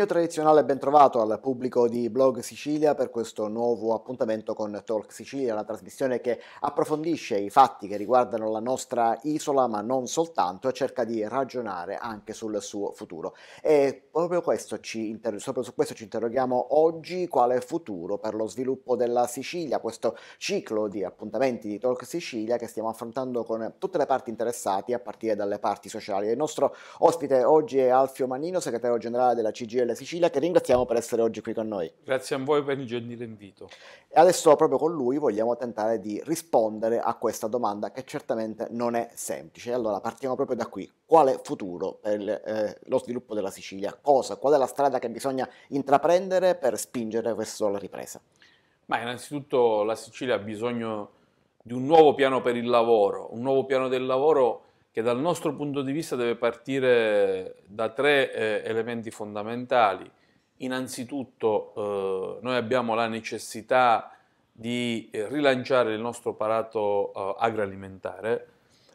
mio tradizionale bentrovato al pubblico di Blog Sicilia per questo nuovo appuntamento con Talk Sicilia, la trasmissione che approfondisce i fatti che riguardano la nostra isola, ma non soltanto, e cerca di ragionare anche sul suo futuro. E proprio, inter- proprio su questo ci interroghiamo oggi, quale futuro per lo sviluppo della Sicilia, questo ciclo di appuntamenti di Talk Sicilia che stiamo affrontando con tutte le parti interessate, a partire dalle parti sociali. Il nostro ospite oggi è Alfio Manino, segretario generale della CGL della Sicilia, che ringraziamo per essere oggi qui con noi. Grazie a voi per il gentile invito. E adesso proprio con lui vogliamo tentare di rispondere a questa domanda che certamente non è semplice. Allora partiamo proprio da qui. Quale futuro per eh, lo sviluppo della Sicilia? Cosa? Qual è la strada che bisogna intraprendere per spingere verso la ripresa? Ma innanzitutto la Sicilia ha bisogno di un nuovo piano per il lavoro, un nuovo piano del lavoro che dal nostro punto di vista deve partire eh, da tre eh, elementi fondamentali. Innanzitutto eh, noi abbiamo la necessità di eh, rilanciare il nostro apparato eh, agroalimentare.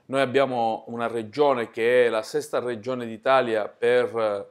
Noi abbiamo una regione che è la sesta regione d'Italia per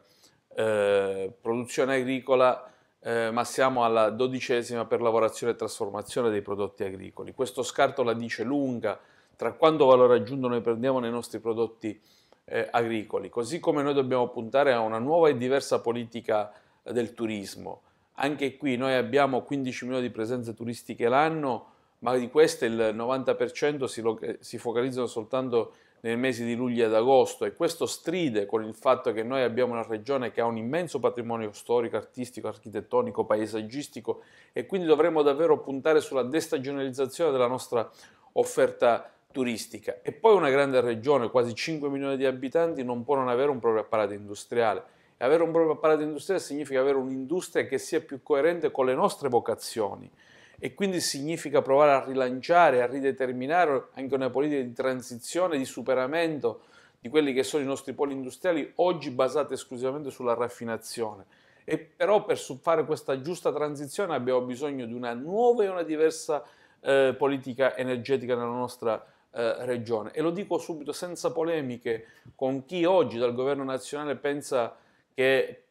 eh, produzione agricola, ma siamo alla dodicesima per lavorazione e trasformazione dei prodotti agricoli. Questo scarto la dice lunga tra quanto valore aggiunto noi prendiamo nei nostri prodotti eh, agricoli, così come noi dobbiamo puntare a una nuova e diversa politica eh, del turismo. Anche qui noi abbiamo 15 milioni di presenze turistiche l'anno, ma di queste il 90% si, eh, si focalizzano soltanto nei mesi di luglio ed agosto e questo stride con il fatto che noi abbiamo una regione che ha un immenso patrimonio storico, artistico, architettonico, paesaggistico e quindi dovremmo davvero puntare sulla destagionalizzazione della nostra offerta turistica e poi una grande regione, quasi 5 milioni di abitanti, non può non avere un proprio apparato industriale. E avere un proprio apparato industriale significa avere un'industria che sia più coerente con le nostre vocazioni e quindi significa provare a rilanciare, a rideterminare anche una politica di transizione, di superamento di quelli che sono i nostri poli industriali oggi basati esclusivamente sulla raffinazione. E però per fare questa giusta transizione abbiamo bisogno di una nuova e una diversa eh, politica energetica nella nostra eh, regione. E lo dico subito senza polemiche con chi oggi dal governo nazionale pensa che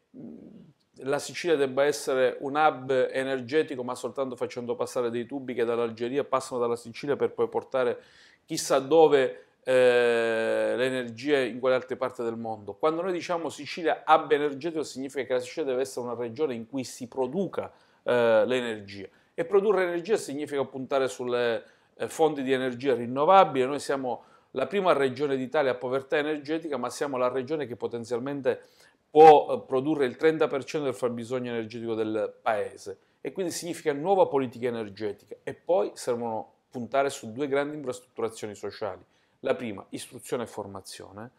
la Sicilia debba essere un hub energetico, ma soltanto facendo passare dei tubi che dall'Algeria passano dalla Sicilia per poi portare chissà dove eh, le energie in quelle altre parti del mondo. Quando noi diciamo Sicilia hub energetico significa che la Sicilia deve essere una regione in cui si produca eh, l'energia e produrre energia significa puntare sulle eh, fonti di energia rinnovabile, noi siamo la prima regione d'Italia a povertà energetica, ma siamo la regione che potenzialmente può eh, produrre il 30% del fabbisogno energetico del paese e quindi significa nuova politica energetica e poi servono puntare su due grandi infrastrutturazioni sociali. La prima, istruzione e formazione.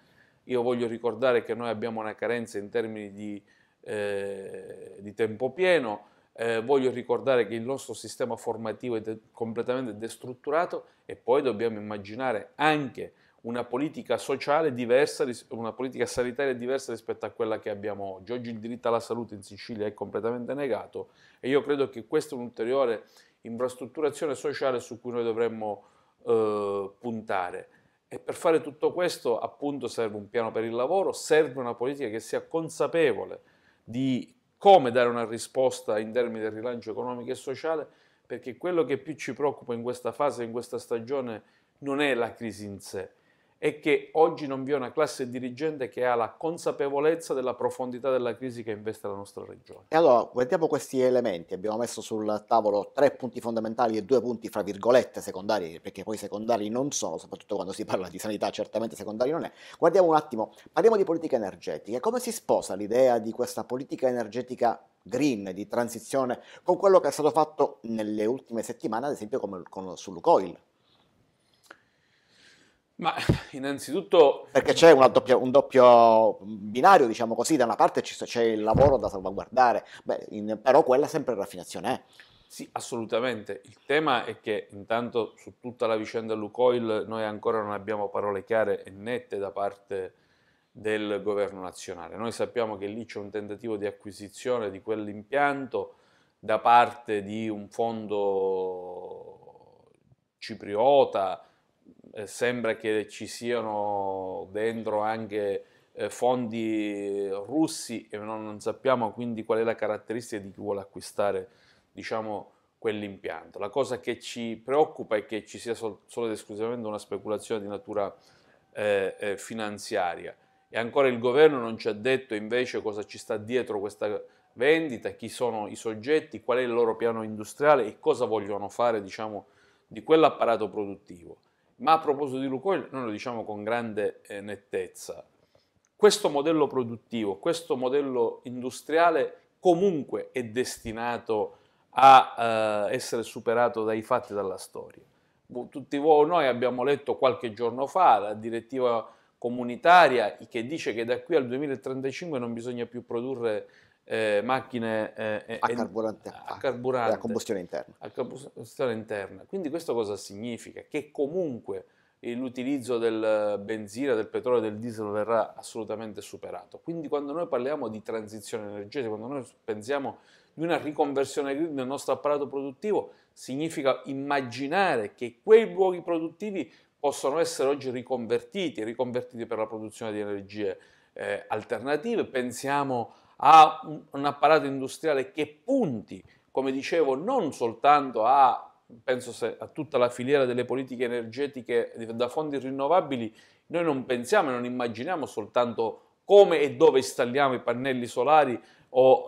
Io voglio ricordare che noi abbiamo una carenza in termini di, eh, di tempo pieno, eh, voglio ricordare che il nostro sistema formativo è de- completamente destrutturato e poi dobbiamo immaginare anche una politica sociale diversa, una politica sanitaria diversa rispetto a quella che abbiamo oggi. Oggi il diritto alla salute in Sicilia è completamente negato e io credo che questa è un'ulteriore infrastrutturazione sociale su cui noi dovremmo eh, puntare. E per fare tutto questo appunto serve un piano per il lavoro, serve una politica che sia consapevole di come dare una risposta in termini di rilancio economico e sociale, perché quello che più ci preoccupa in questa fase, in questa stagione, non è la crisi in sé, è che oggi non vi è una classe dirigente che ha la consapevolezza della profondità della crisi che investe la nostra regione. E allora guardiamo questi elementi, abbiamo messo sul tavolo tre punti fondamentali e due punti fra virgolette secondari, perché poi secondari non sono, soprattutto quando si parla di sanità certamente secondari non è. Guardiamo un attimo, parliamo di politica energetica, come si sposa l'idea di questa politica energetica green, di transizione, con quello che è stato fatto nelle ultime settimane, ad esempio come, con, sull'Ucoil? Ma innanzitutto... Perché c'è doppia, un doppio binario, diciamo così, da una parte c'è il lavoro da salvaguardare, Beh, in, però quella è sempre raffinazione è. Eh. Sì, assolutamente. Il tema è che intanto su tutta la vicenda Lucoil noi ancora non abbiamo parole chiare e nette da parte del governo nazionale. Noi sappiamo che lì c'è un tentativo di acquisizione di quell'impianto da parte di un fondo cipriota, eh, sembra che ci siano dentro anche eh, fondi russi e non, non, sappiamo quindi qual è la caratteristica di chi vuole acquistare diciamo, quell'impianto. La cosa che ci preoccupa è che ci sia sol- solo ed esclusivamente una speculazione di natura eh, eh finanziaria e ancora il governo non ci ha detto invece cosa ci sta dietro questa vendita, chi sono i soggetti, qual è il loro piano industriale e cosa vogliono fare diciamo, di quell'apparato produttivo. Ma a proposito di Lucoil, noi lo diciamo con grande eh, nettezza, questo modello produttivo, questo modello industriale comunque è destinato a eh, essere superato dai fatti e dalla storia. Tutti voi, noi abbiamo letto qualche giorno fa la direttiva comunitaria che dice che da qui al 2035 non bisogna più produrre eh, macchine eh, eh a, carburante, a, carburante, a combustione interna. A combustione interna. Quindi questo cosa significa? Che comunque l'utilizzo del benzina, del petrolio, del diesel verrà assolutamente superato. Quindi quando noi parliamo di transizione energetica, quando noi pensiamo di una riconversione grid nel nostro apparato produttivo, significa immaginare che quei luoghi produttivi possono essere oggi riconvertiti, riconvertiti per la produzione di energie eh, alternative. Pensiamo a un, un apparato industriale che punti, come dicevo, non soltanto a penso se a tutta la filiera delle politiche energetiche da fondi rinnovabili, noi non pensiamo e non immaginiamo soltanto come e dove installiamo i pannelli solari o, eh,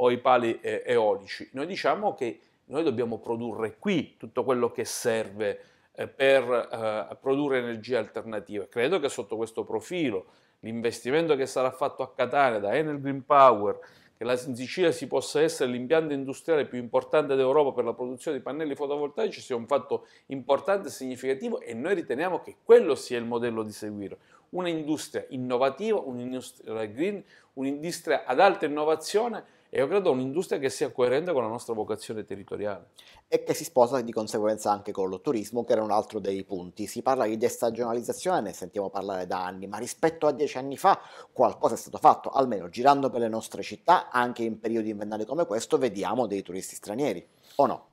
o i pali eh, eolici. Noi diciamo che noi dobbiamo produrre qui tutto quello che serve eh, per eh, produrre energia alternativa. Credo che sotto questo profilo l'investimento che sarà fatto a Catania da Enel Green Power, che la Sicilia si possa essere l'impianto industriale più importante d'Europa per la produzione di pannelli fotovoltaici sia un fatto importante e significativo e noi riteniamo che quello sia il modello da seguire. Un'industria innovativa, un'industria green, un'industria ad alta innovazione e io credo un'industria che sia coerente con la nostra vocazione territoriale. E che si sposa di conseguenza anche con lo turismo, che era un altro dei punti. Si parla di destagionalizzazione, ne sentiamo parlare da anni, ma rispetto a dieci anni fa qualcosa è stato fatto, almeno girando per le nostre città, anche in periodi invernali come questo, vediamo dei turisti stranieri, o no?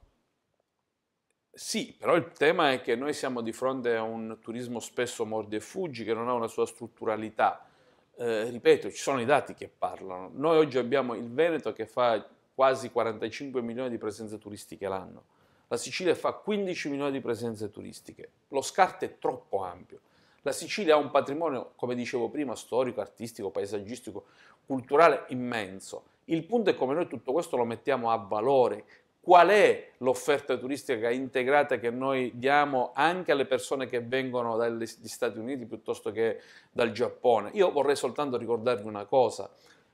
Sì, però il tema è che noi siamo di fronte a un turismo spesso mordi e fuggi, che non ha una sua strutturalità eh, ripeto, ci sono i dati che parlano. Noi oggi abbiamo il Veneto che fa quasi 45 milioni di presenze turistiche l'anno, la Sicilia fa 15 milioni di presenze turistiche, lo scarto è troppo ampio. La Sicilia ha un patrimonio, come dicevo prima, storico, artistico, paesaggistico, culturale immenso. Il punto è come noi tutto questo lo mettiamo a valore, qual è l'offerta turistica integrata che noi diamo anche alle persone che vengono dagli Stati Uniti piuttosto che dal Giappone. Io vorrei soltanto ricordarvi una cosa,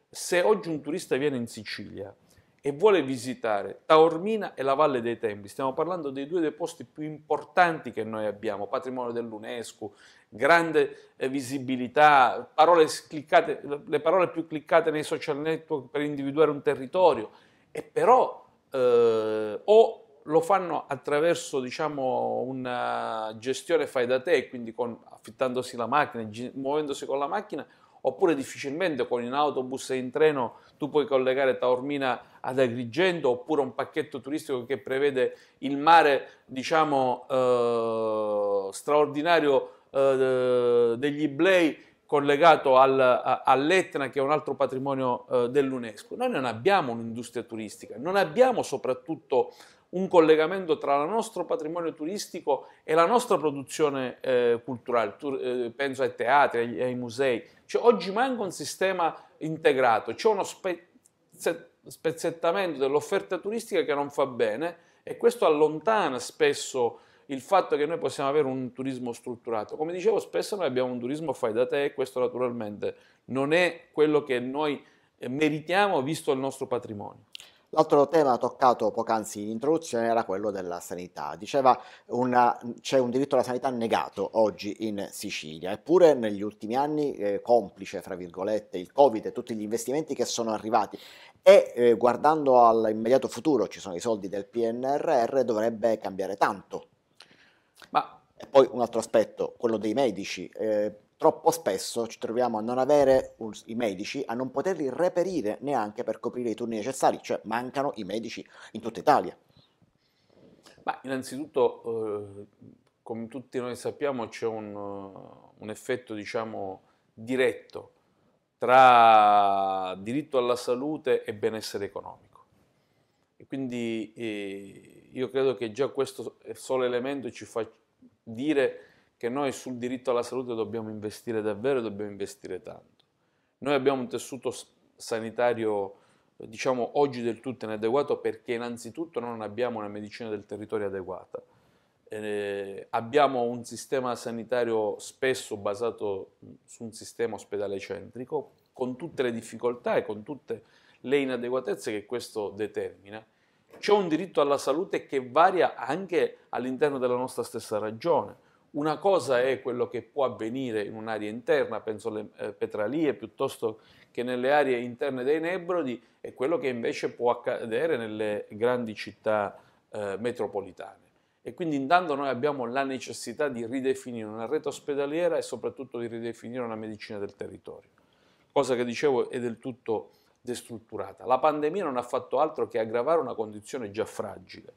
se oggi un turista viene in Sicilia e vuole visitare Taormina e la Valle dei Tempi, stiamo parlando dei due dei posti più importanti che noi abbiamo, patrimonio dell'UNESCO, grande eh, visibilità, parole cliccate, le parole più cliccate nei social network per individuare un territorio, e però eh, o lo fanno attraverso diciamo, una eh, gestione fai da te, quindi con, affittandosi la macchina, muovendosi con la macchina, oppure difficilmente con in autobus e in treno tu puoi collegare Taormina ad Agrigento, oppure un pacchetto turistico che prevede il mare diciamo, eh, straordinario eh, degli Iblei collegato al, a, all'Etna, che è un altro patrimonio eh, dell'UNESCO. Noi non abbiamo un'industria turistica, non abbiamo soprattutto un collegamento tra il nostro patrimonio turistico e la nostra produzione eh, culturale, tu, eh, penso ai teatri, ai, ai musei. Cioè, oggi manca un sistema integrato, c'è uno spezzettamento dell'offerta turistica che non fa bene e questo allontana spesso il fatto che noi possiamo avere un turismo strutturato. Come dicevo, spesso noi abbiamo un turismo fai da te e questo naturalmente non è quello che noi eh, meritiamo visto il nostro patrimonio. L'altro tema toccato poc'anzi in introduzione era quello della sanità. Diceva c'è un diritto alla sanità negato oggi in Sicilia, eppure negli ultimi anni, eh, complice fra virgolette il Covid e tutti gli investimenti che sono arrivati e eh, guardando all'immediato futuro, ci sono i soldi del PNRR, dovrebbe cambiare tanto ma... E poi un altro aspetto, quello dei medici. Eh, troppo spesso ci troviamo a non avere un, i medici, a non poterli reperire neanche per coprire i turni necessari, cioè mancano i medici in tutta Italia. Ma innanzitutto, eh, come tutti noi sappiamo, c'è un, eh, un effetto diciamo, diretto tra diritto alla salute e benessere economico. E quindi eh, io credo che già questo solo elemento ci fa dire che noi sul diritto alla salute dobbiamo investire davvero e dobbiamo investire tanto. Noi abbiamo un tessuto sanitario diciamo oggi del tutto inadeguato perché innanzitutto non abbiamo una medicina del territorio adeguata. Eh, abbiamo un sistema sanitario spesso basato su un sistema ospedale centrico con tutte le difficoltà e con tutte le inadeguatezze che questo determina c'è un diritto alla salute che varia anche all'interno della nostra stessa ragione. Una cosa è quello che può avvenire in un'area interna, penso alle eh, petralie piuttosto che nelle aree interne dei nebrodi, e quello che invece può accadere nelle grandi città eh, metropolitane. E quindi intanto noi abbiamo la necessità di ridefinire una rete ospedaliera e soprattutto di ridefinire una medicina del territorio. Cosa che dicevo è del tutto destrutturata. La pandemia non ha fatto altro che aggravare una condizione già fragile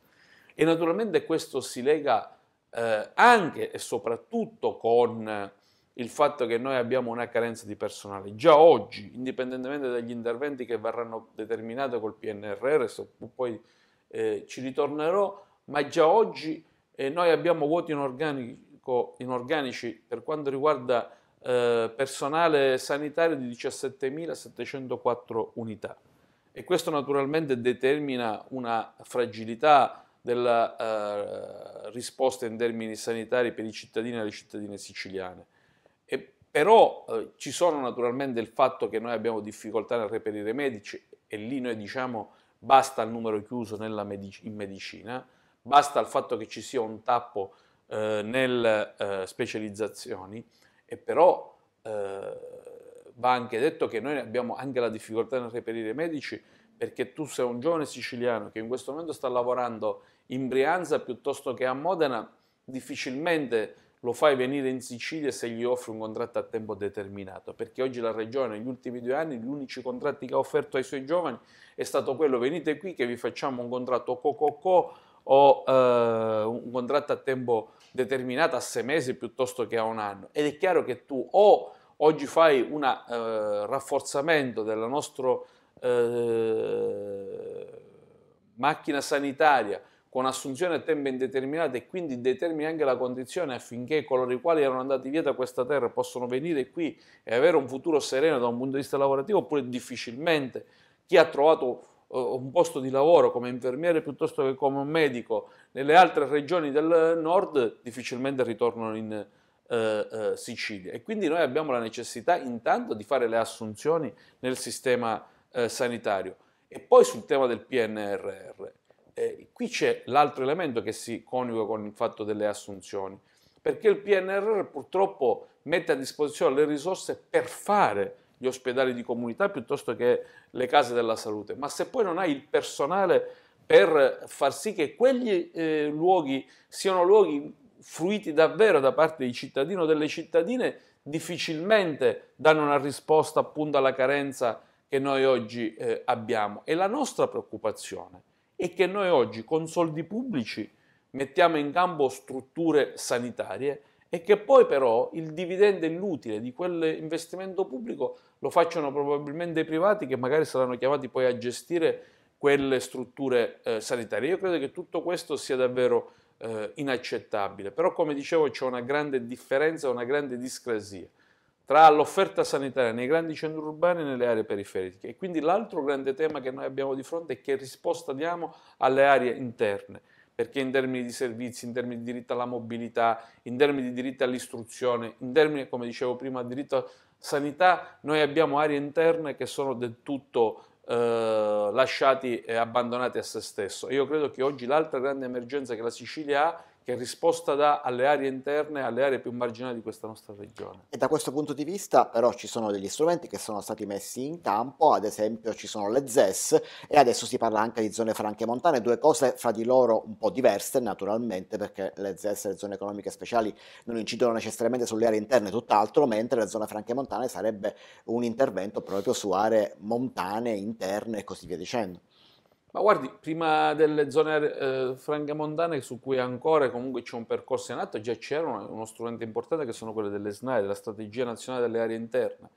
e naturalmente questo si lega eh, anche e soprattutto con eh, il fatto che noi abbiamo una carenza di personale. Già oggi, indipendentemente dagli interventi che verranno determinati col PNRR, so, poi eh, ci ritornerò, ma già oggi eh, noi abbiamo vuoti inorganici per quanto riguarda eh, personale sanitario di 17.704 unità e questo naturalmente determina una fragilità della eh, risposta in termini sanitari per i cittadini e le cittadine siciliane. E, però eh, ci sono naturalmente il fatto che noi abbiamo difficoltà nel reperire medici e lì noi diciamo basta il numero chiuso medic in medicina, basta il fatto che ci sia un tappo eh, nelle eh, specializzazioni, e però eh, va anche detto che noi abbiamo anche la difficoltà nel reperire medici perché tu sei un giovane siciliano che in questo momento sta lavorando in Brianza piuttosto che a Modena, difficilmente lo fai venire in Sicilia se gli offri un contratto a tempo determinato, perché oggi la Regione negli ultimi due anni gli unici contratti che ha offerto ai suoi giovani è stato quello venite qui che vi facciamo un contratto co-co-co o eh, un contratto a tempo determinata a sei mesi piuttosto che a un anno. Ed è chiaro che tu o oggi fai un eh, rafforzamento della nostra eh, macchina sanitaria con assunzione a tempo indeterminato e quindi determini anche la condizione affinché coloro i quali erano andati via da questa terra possano venire qui e avere un futuro sereno da un punto di vista lavorativo oppure difficilmente chi ha trovato un posto di lavoro come infermiere piuttosto che come un medico nelle altre regioni del nord difficilmente ritornano in eh, eh, Sicilia e quindi noi abbiamo la necessità intanto di fare le assunzioni nel sistema eh, sanitario e poi sul tema del PNRR eh, qui c'è l'altro elemento che si coniuga con il fatto delle assunzioni perché il PNRR purtroppo mette a disposizione le risorse per fare gli ospedali di comunità piuttosto che le case della salute, ma se poi non hai il personale per far sì che quegli eh, luoghi siano luoghi fruiti davvero da parte dei cittadini o delle cittadine, difficilmente danno una risposta appunto alla carenza che noi oggi eh, abbiamo. E la nostra preoccupazione è che noi oggi con soldi pubblici mettiamo in campo strutture sanitarie e che poi però il dividendo e l'utile di quell'investimento pubblico lo facciano probabilmente i privati che magari saranno chiamati poi a gestire quelle strutture eh, sanitarie. Io credo che tutto questo sia davvero eh, inaccettabile, però come dicevo c'è una grande differenza, una grande discrasia tra l'offerta sanitaria nei grandi centri urbani e nelle aree periferiche. E quindi l'altro grande tema che noi abbiamo di fronte è che risposta diamo alle aree interne perché in termini di servizi, in termini di diritto alla mobilità, in termini di diritto all'istruzione, in termini, come dicevo prima, di diritto alla sanità, noi abbiamo aree interne che sono del tutto eh, lasciate e abbandonate a se stesso. Io credo che oggi l'altra grande emergenza che la Sicilia ha che risposta dà alle aree interne, alle aree più marginali di questa nostra regione. E da questo punto di vista però ci sono degli strumenti che sono stati messi in campo, ad esempio ci sono le ZES e adesso si parla anche di zone franche montane, due cose fra di loro un po' diverse naturalmente perché le ZES, le zone economiche speciali, non incidono necessariamente sulle aree interne, tutt'altro, mentre le zone franche montane sarebbe un intervento proprio su aree montane, interne e così via dicendo. Ma guardi, prima delle zone eh, franche su cui ancora comunque c'è un percorso in atto, già c'era uno, uno strumento importante che sono quelle delle SNAI, della Strategia Nazionale delle Aree Interne,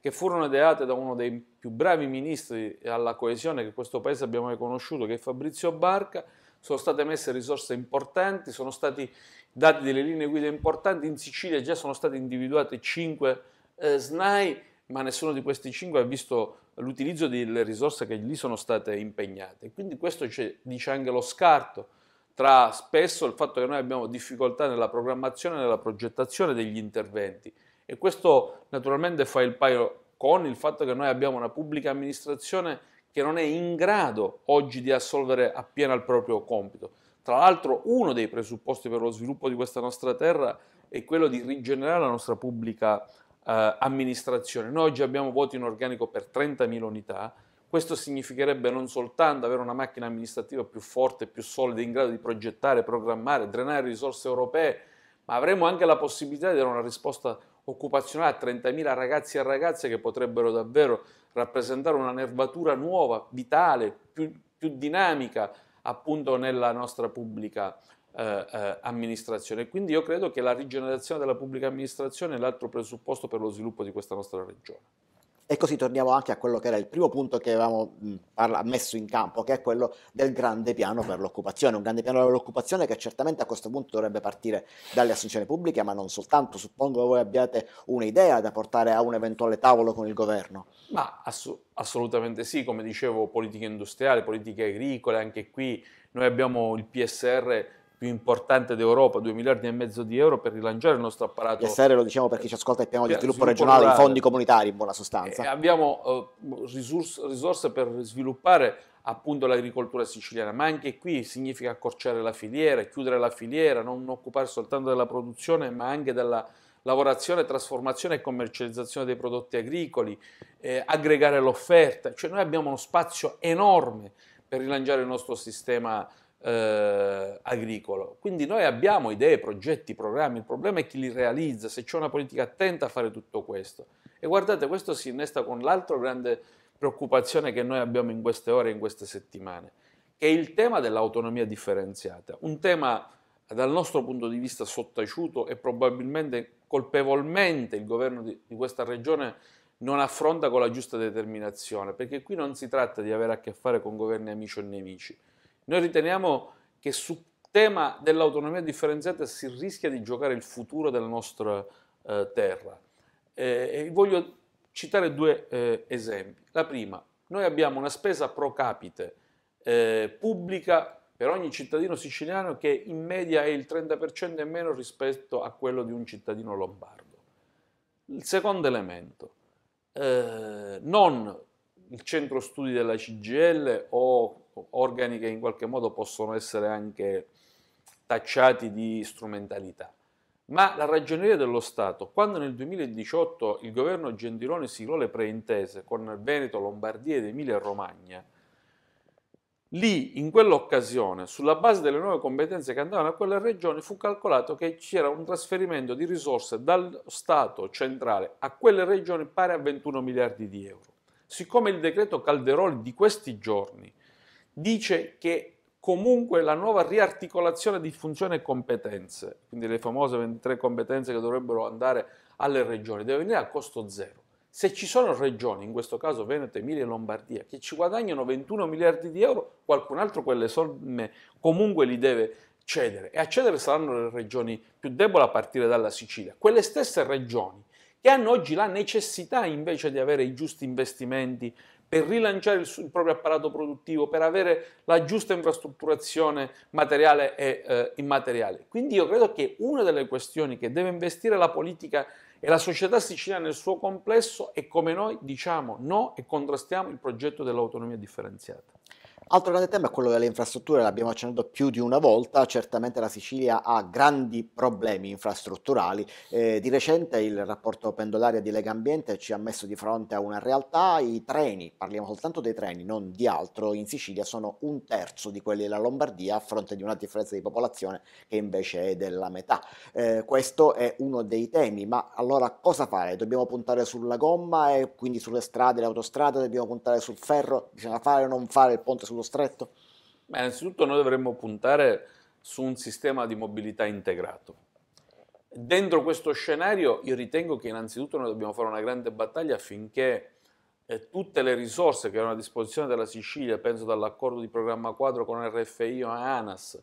che furono ideate da uno dei più bravi ministri alla coesione che questo paese abbiamo mai conosciuto, che è Fabrizio Barca, sono state messe risorse importanti, sono stati dati delle linee guida importanti, in Sicilia già sono state individuate 5 eh, SNAI, ma nessuno di questi cinque ha visto l'utilizzo delle risorse che lì sono state impegnate. Quindi questo dice anche lo scarto tra spesso il fatto che noi abbiamo difficoltà nella programmazione e nella progettazione degli interventi e questo naturalmente fa il paio con il fatto che noi abbiamo una pubblica amministrazione che non è in grado oggi di assolvere appieno il proprio compito. Tra l'altro uno dei presupposti per lo sviluppo di questa nostra terra è quello di rigenerare la nostra pubblica amministrazione eh, amministrazione. Noi oggi abbiamo voti in organico per 30.000 unità, questo significherebbe non soltanto avere una macchina amministrativa più forte, più solida, in grado di progettare, programmare, drenare risorse europee, ma avremo anche la possibilità di dare una risposta occupazionale a 30.000 ragazzi e ragazze che potrebbero davvero rappresentare una nervatura nuova, vitale, più, più dinamica appunto nella nostra pubblica amministrazione eh, eh, amministrazione. Quindi io credo che la rigenerazione della pubblica amministrazione è l'altro presupposto per lo sviluppo di questa nostra regione. E così torniamo anche a quello che era il primo punto che avevamo mh, messo in campo, che è quello del grande piano per l'occupazione. Un grande piano per l'occupazione che certamente a questo punto dovrebbe partire dalle assunzioni pubbliche, ma non soltanto. Suppongo che voi abbiate un'idea da portare a un eventuale tavolo con il governo. Ma ass- assolutamente sì, come dicevo, politica industriale, politica agricole, anche qui noi abbiamo il PSR più importante d'Europa, 2 miliardi e mezzo di euro per rilanciare il nostro apparato. ISR lo diciamo per chi ci ascolta il piano di sviluppo, regionale, i fondi comunitari in buona sostanza. E abbiamo eh, risorse, risorse per sviluppare appunto l'agricoltura siciliana, ma anche qui significa accorciare la filiera, chiudere la filiera, non occupare soltanto della produzione ma anche della lavorazione, trasformazione e commercializzazione dei prodotti agricoli, eh, aggregare l'offerta, cioè noi abbiamo uno spazio enorme per rilanciare il nostro sistema eh, agricolo. Quindi noi abbiamo idee, progetti, programmi, il problema è chi li realizza, se c'è una politica attenta a fare tutto questo. E guardate, questo si innesta con l'altra grande preoccupazione che noi abbiamo in queste ore, in queste settimane, che è il tema dell'autonomia differenziata, un tema dal nostro punto di vista sottaciuto e probabilmente colpevolmente il governo di, di questa regione non affronta con la giusta determinazione, perché qui non si tratta di avere a che fare con governi amici o nemici, noi riteniamo che sul tema dell'autonomia differenziata si rischia di giocare il futuro della nostra eh, terra. Eh, voglio citare due eh, esempi. La prima, noi abbiamo una spesa pro capite eh, pubblica per ogni cittadino siciliano che in media è il 30% in meno rispetto a quello di un cittadino lombardo. Il secondo elemento, eh, non il centro studi della CGL o organi che in qualche modo possono essere anche tacciati di strumentalità. Ma la ragioneria dello Stato, quando nel 2018 il governo Gentiloni siglò le preintese con Veneto, Lombardia ed Emilia Romagna, lì in quell'occasione, sulla base delle nuove competenze che andavano a quelle regioni, fu calcolato che c'era un trasferimento di risorse dal Stato centrale a quelle regioni pari a 21 miliardi di euro. Siccome il decreto Calderoli di questi giorni dice che comunque la nuova riarticolazione di funzioni e competenze, quindi le famose 23 competenze che dovrebbero andare alle regioni, deve venire a costo zero. Se ci sono regioni, in questo caso Veneto, Emilia e Lombardia, che ci guadagnano 21 miliardi di euro, qualcun altro quelle somme comunque li deve cedere. E a cedere saranno le regioni più deboli a partire dalla Sicilia. Quelle stesse regioni che hanno oggi la necessità invece di avere i giusti investimenti per rilanciare il, il, proprio apparato produttivo, per avere la giusta infrastrutturazione materiale e eh, immateriale. Quindi io credo che una delle questioni che deve investire la politica e la società siciliana nel suo complesso è come noi diciamo no e contrastiamo il progetto dell'autonomia differenziata. Altro grande tema è quello delle infrastrutture, l'abbiamo accennato più di una volta, certamente la Sicilia ha grandi problemi infrastrutturali. Eh, di recente il rapporto pendolaria di Lega Ambiente ci ha messo di fronte a una realtà, i treni, parliamo soltanto dei treni, non di altro, in Sicilia sono un terzo di quelli della Lombardia a fronte di una differenza di popolazione che invece è della metà. Eh, questo è uno dei temi, ma allora cosa fare? Dobbiamo puntare sulla gomma e quindi sulle strade, le autostrade, dobbiamo puntare sul ferro, bisogna fare o non fare il ponte sulla sullo stretto? Beh, innanzitutto noi dovremmo puntare su un sistema di mobilità integrato. Dentro questo scenario io ritengo che innanzitutto noi dobbiamo fare una grande battaglia affinché eh, tutte le risorse che erano a disposizione della Sicilia, penso dall'accordo di programma quadro con RFI o ANAS,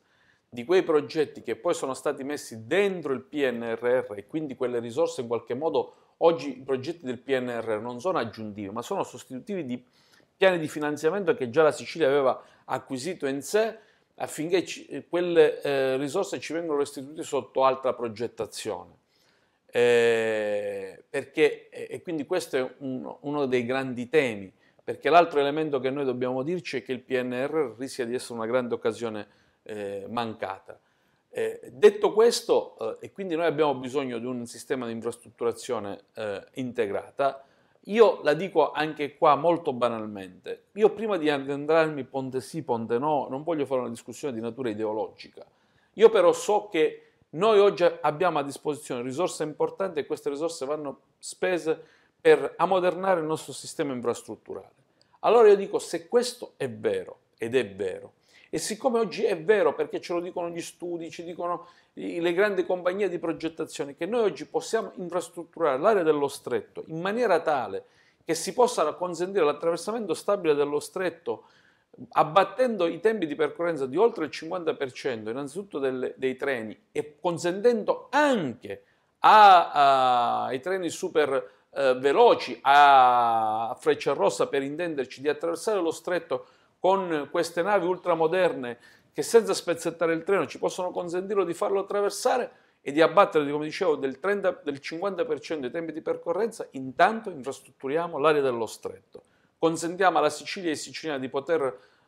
di quei progetti che poi sono stati messi dentro il PNRR e quindi quelle risorse in qualche modo oggi i progetti del PNRR non sono aggiuntivi ma sono sostitutivi di piani di finanziamento che già la Sicilia aveva acquisito in sé affinché ci, quelle eh, risorse ci vengano restituite sotto altra progettazione. Eh, perché, e quindi questo è un, uno dei grandi temi, perché l'altro elemento che noi dobbiamo dirci è che il PNR rischia di essere una grande occasione eh, mancata. Eh, detto questo, eh, e quindi noi abbiamo bisogno di un sistema di infrastrutturazione eh, integrata, io la dico anche qua molto banalmente. Io prima di addentrarmi ponte sì, ponte no, non voglio fare una discussione di natura ideologica. Io però so che noi oggi abbiamo a disposizione risorse importanti e queste risorse vanno spese per ammodernare il nostro sistema infrastrutturale. Allora io dico, se questo è vero, ed è vero, e siccome oggi è vero, perché ce lo dicono gli studi, ci dicono le grandi compagnie di progettazione, che noi oggi possiamo infrastrutturare l'area dello stretto in maniera tale che si possa consentire l'attraversamento stabile dello stretto abbattendo i tempi di percorrenza di oltre il 50% innanzitutto delle, dei treni e consentendo anche a, a, ai treni super eh, veloci, a, a rossa per intenderci, di attraversare lo stretto con queste navi ultramoderne che senza spezzettare il treno ci possono consentire di farlo attraversare e di abbattere, come dicevo, del, 30, del 50% dei tempi di percorrenza, intanto infrastrutturiamo l'area dello stretto. Consentiamo alla Sicilia e ai siciliani di poter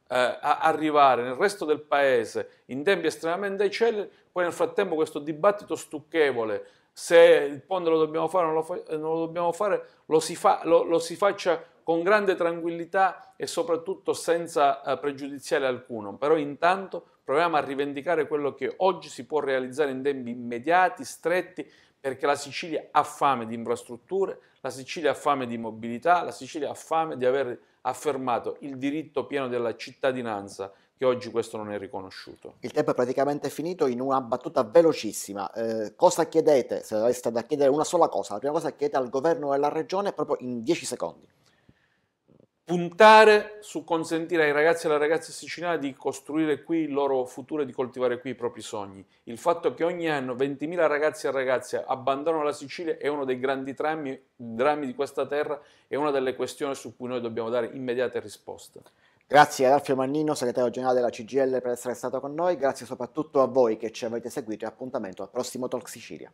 eh, arrivare nel resto del paese in tempi estremamente celeri, poi nel frattempo questo dibattito stucchevole se il ponte lo dobbiamo fare o non, non lo, dobbiamo fare, lo si, fa, lo, lo si faccia con grande tranquillità e soprattutto senza eh, pregiudiziale alcuno, però intanto proviamo a rivendicare quello che oggi si può realizzare in tempi immediati, stretti, perché la Sicilia ha fame di infrastrutture, la Sicilia ha fame di mobilità, la Sicilia ha fame di aver affermato il diritto pieno della cittadinanza che oggi questo non è riconosciuto. Il tempo è praticamente finito in una battuta velocissima. Eh, cosa chiedete, se aveste da chiedere una sola cosa, la prima cosa chiedete al governo e alla regione proprio in 10 secondi? puntare su consentire ai ragazzi e alle ragazze siciliane di costruire qui il loro futuro e di coltivare qui i propri sogni. Il fatto che ogni anno 20.000 ragazzi e ragazze abbandonano la Sicilia è uno dei grandi drammi, drammi di questa terra e una delle questioni su cui noi dobbiamo dare immediate risposte. Grazie ad Alfio Mannino, segretario generale della CGL, per essere stato con noi. Grazie soprattutto a voi che ci avete seguito e appuntamento al prossimo Talk Sicilia.